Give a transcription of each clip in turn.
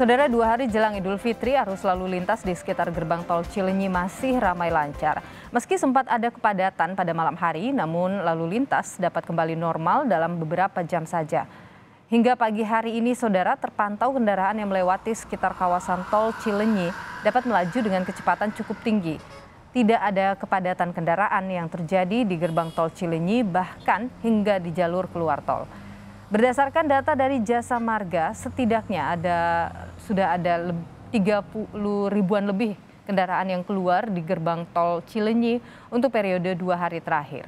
Saudara dua hari jelang Idul Fitri, arus lalu lintas di sekitar gerbang tol Cilenyi masih ramai lancar. Meski sempat ada kepadatan pada malam hari, namun lalu lintas dapat kembali normal dalam beberapa jam saja. Hingga pagi hari ini, saudara terpantau kendaraan yang melewati sekitar kawasan tol Cilenyi dapat melaju dengan kecepatan cukup tinggi. Tidak ada kepadatan kendaraan yang terjadi di gerbang tol Cilenyi, bahkan hingga di jalur keluar tol. Berdasarkan data dari Jasa Marga, setidaknya ada sudah ada 30 ribuan lebih kendaraan yang keluar di gerbang tol Cilenyi untuk periode dua hari terakhir.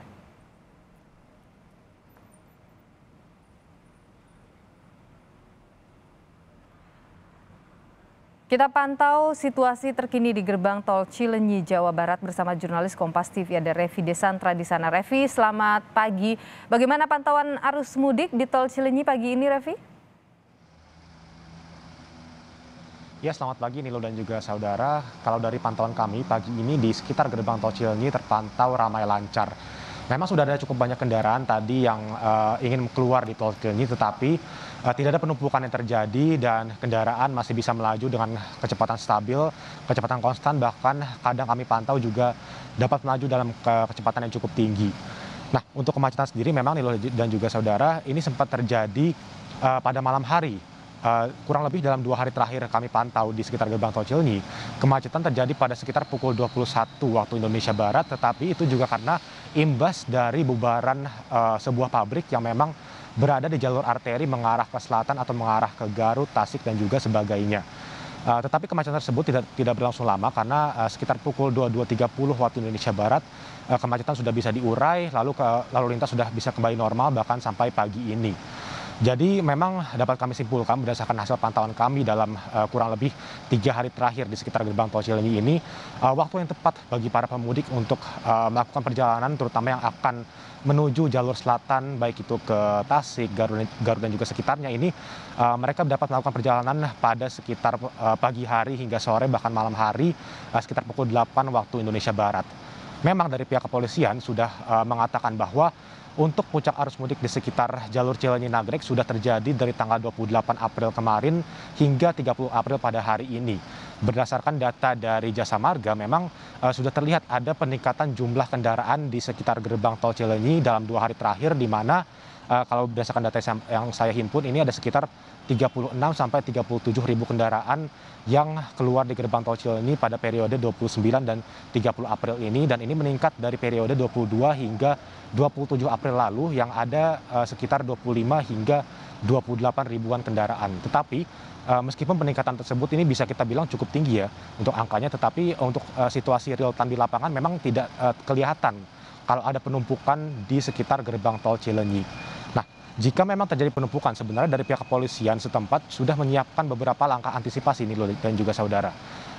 Kita pantau situasi terkini di gerbang tol Cilenyi, Jawa Barat bersama jurnalis Kompas TV ada Revi Desantra di sana. Revi, selamat pagi. Bagaimana pantauan arus mudik di tol Cilenyi pagi ini, Revi? Ya, selamat pagi Nilo dan juga saudara. Kalau dari pantauan kami pagi ini di sekitar gerbang tol Cilenyi terpantau ramai lancar. Memang sudah ada cukup banyak kendaraan tadi yang uh, ingin keluar di tol Cilenyi, tetapi uh, tidak ada penumpukan yang terjadi dan kendaraan masih bisa melaju dengan kecepatan stabil, kecepatan konstan, bahkan kadang kami pantau juga dapat melaju dalam eh, kecepatan yang cukup tinggi. Nah, untuk kemacetan sendiri memang Nilo dan juga saudara ini sempat terjadi uh, pada malam hari Eh, kurang lebih dalam dua hari terakhir kami pantau di sekitar gerbang tol Cilenyi, kemacetan terjadi pada sekitar pukul 21 waktu Indonesia Barat, tetapi itu juga karena imbas dari bubaran uh, sebuah pabrik yang memang berada di jalur arteri mengarah ke selatan atau mengarah ke Garut, Tasik, dan juga sebagainya. Uh, tetapi kemacetan tersebut tidak tidak berlangsung lama karena uh, sekitar pukul 22.30 waktu Indonesia Barat uh, kemacetan sudah bisa diurai lalu ke, lalu lintas sudah bisa kembali normal bahkan sampai pagi ini. Jadi memang dapat kami simpulkan berdasarkan hasil pantauan kami dalam uh, kurang lebih tiga hari terakhir di sekitar gerbang tol Cilenyi ini, uh, waktu yang tepat bagi para pemudik untuk uh, melakukan perjalanan, terutama yang akan menuju jalur selatan, baik itu ke Tasik, Garut, Garut dan juga sekitarnya ini, uh, mereka dapat melakukan perjalanan pada sekitar uh, pagi hari hingga sore bahkan malam hari uh, sekitar pukul 8 waktu Indonesia Barat memang dari pihak kepolisian sudah eh, mengatakan bahwa untuk puncak arus mudik di sekitar jalur cilenyi nagrek sudah terjadi dari tanggal dua puluh delapan april kemarin hingga tiga puluh april pada hari ini berdasarkan data dari jasa marga memang eh, sudah terlihat ada peningkatan jumlah kendaraan di sekitar gerbang tol cilenyi dalam dua hari terakhir di mana eh, kalau berdasarkan data yang saya himpun ini ada sekitar 36 sampai 37 ribu kendaraan yang keluar di gerbang tol Cilenyi pada periode 29 dan 30 April ini dan ini meningkat dari periode 22 hingga 27 April lalu yang ada eh, sekitar 25 hingga 28 ribuan kendaraan. Tetapi Eh, meskipun peningkatan tersebut ini bisa kita bilang cukup tinggi ya untuk angkanya tetapi eh, untuk eh, situasi real time di lapangan memang tidak kelihatan kalau ada penumpukan di sekitar gerbang tol Cilenyi. Nah, jika memang terjadi penumpukan sebenarnya dari pihak kepolisian setempat sudah menyiapkan beberapa langkah antisipasi ini loh dan juga saudara.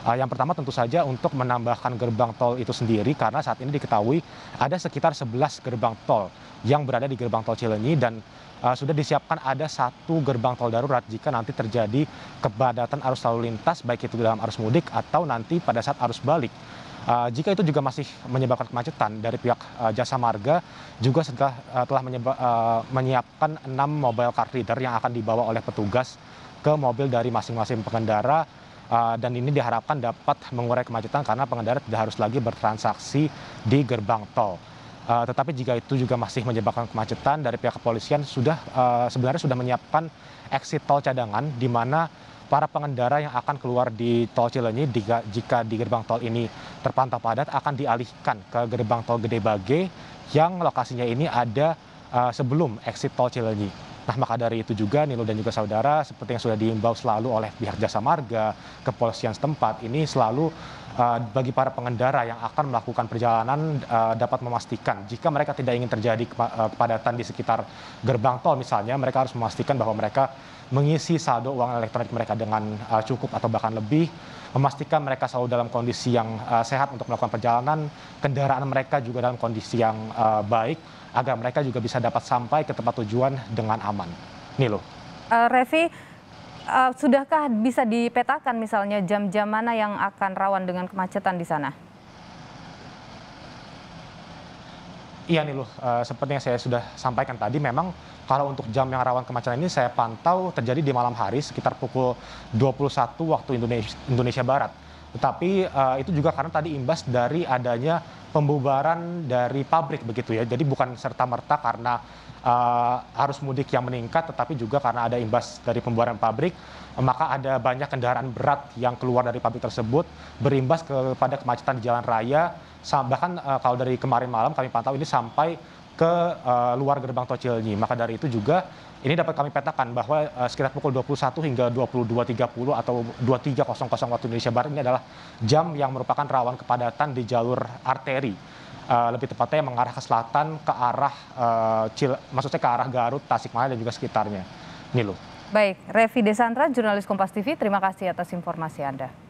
Eh, yang pertama tentu saja untuk menambahkan gerbang tol itu sendiri karena saat ini diketahui ada sekitar sebelas gerbang tol yang berada di gerbang tol cilenyi dan eh, sudah disiapkan ada satu gerbang tol darurat jika nanti terjadi kepadatan arus lalu lintas baik itu dalam arus mudik atau nanti pada saat arus balik Uh, jika itu juga masih menyebabkan kemacetan dari pihak uh, jasa marga juga setelah uh, telah menyeba, uh, menyiapkan enam mobile card reader yang akan dibawa oleh petugas ke mobil dari masing-masing pengendara Ah, dan ini diharapkan dapat mengurai kemacetan karena pengendara tidak harus lagi bertransaksi di gerbang tol. Uh, tetapi jika itu juga masih menyebabkan kemacetan dari pihak kepolisian sudah uh, sebenarnya sudah menyiapkan exit tol cadangan di mana para pengendara yang akan keluar di tol Cilenyi jika, jika di gerbang tol ini terpantau padat akan dialihkan ke gerbang tol Gede Bage yang lokasinya ini ada uh, sebelum exit tol Cilenyi. Nah maka dari itu juga Nilo dan juga saudara seperti yang sudah diimbau selalu oleh pihak jasa marga, kepolisian setempat ini selalu Eh, bagi para pengendara yang akan melakukan perjalanan eh, dapat memastikan jika mereka tidak ingin terjadi eh, kepadatan di sekitar gerbang tol misalnya mereka harus memastikan bahwa mereka mengisi saldo uang elektronik mereka dengan cukup atau bahkan lebih memastikan mereka selalu dalam kondisi yang sehat untuk melakukan perjalanan kendaraan mereka juga dalam kondisi yang baik agar mereka juga bisa dapat sampai ke tempat tujuan dengan aman Nilo uh, Revi uh, sudahkah bisa dipetakan misalnya jam-jam mana yang akan rawan dengan kemacetan di sana? Iya nih loh, uh, eh, seperti yang saya sudah sampaikan tadi, memang kalau untuk jam yang rawan kemacetan ini saya pantau terjadi di malam hari sekitar pukul 21 waktu Indonesia, Indonesia Barat tetapi eh, itu juga karena tadi imbas dari adanya pembubaran dari pabrik begitu ya jadi bukan serta merta karena eh, arus mudik yang meningkat tetapi juga karena ada imbas dari pembubaran pabrik maka ada banyak kendaraan berat yang keluar dari pabrik tersebut berimbas kepada kemacetan di jalan raya bahkan eh, kalau dari kemarin malam kami pantau ini sampai ke uh, luar gerbang tol Cilenyi. Maka dari itu juga ini dapat kami petakan bahwa uh, sekitar pukul 21 hingga 22.30 atau 23.00 waktu Indonesia Barat ini adalah jam yang merupakan rawan kepadatan di jalur arteri. Uh, lebih tepatnya yang mengarah ke selatan ke arah uh, Cil maksudnya ke arah Garut, Tasikmalaya dan juga sekitarnya. Nilo. Baik, Revi Desantra, jurnalis Kompas TV, terima kasih atas informasi Anda.